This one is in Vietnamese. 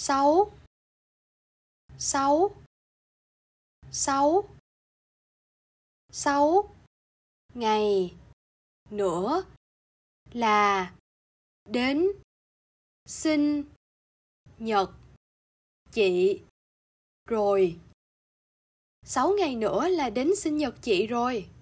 sáu sáu sáu sáu ngày nữa là đến sinh nhật chị rồi sáu ngày nữa là đến sinh nhật chị rồi